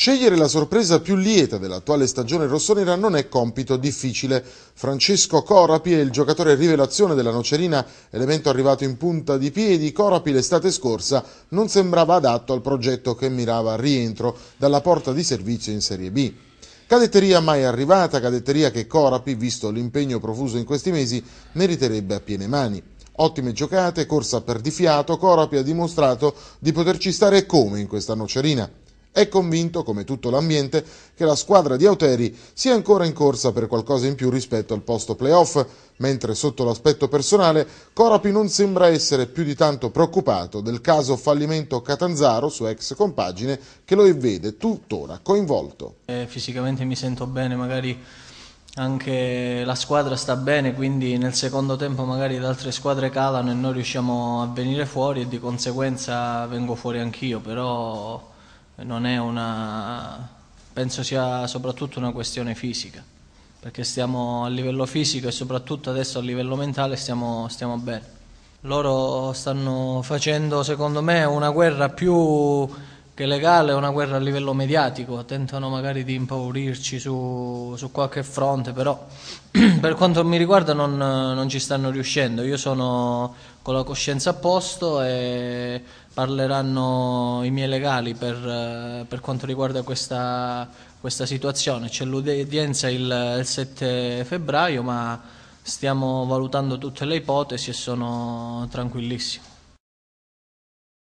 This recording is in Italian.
Scegliere la sorpresa più lieta dell'attuale stagione rossonera non è compito difficile. Francesco Corapi è il giocatore rivelazione della Nocerina, elemento arrivato in punta di piedi. Corapi l'estate scorsa non sembrava adatto al progetto che mirava al rientro dalla porta di servizio in Serie B. Cadetteria mai arrivata, cadetteria che Corapi, visto l'impegno profuso in questi mesi, meriterebbe a piene mani. Ottime giocate, corsa per di fiato, Corapi ha dimostrato di poterci stare come in questa nocerina. È convinto, come tutto l'ambiente, che la squadra di Auteri sia ancora in corsa per qualcosa in più rispetto al posto playoff, mentre sotto l'aspetto personale Corapi non sembra essere più di tanto preoccupato del caso fallimento Catanzaro su ex compagine che lo vede tuttora coinvolto. Eh, fisicamente mi sento bene, magari anche la squadra sta bene, quindi nel secondo tempo magari le altre squadre calano e noi riusciamo a venire fuori e di conseguenza vengo fuori anch'io, però non è una... penso sia soprattutto una questione fisica, perché stiamo a livello fisico e soprattutto adesso a livello mentale stiamo, stiamo bene. Loro stanno facendo, secondo me, una guerra più che legale, una guerra a livello mediatico, tentano magari di impaurirci su, su qualche fronte, però per quanto mi riguarda non, non, ci stanno riuscendo, io sono con la coscienza a posto e parleranno i miei legali per, eh, per quanto riguarda questa, questa situazione. C'è l'udienza il, il 7 febbraio, ma stiamo valutando tutte le ipotesi e sono tranquillissimo.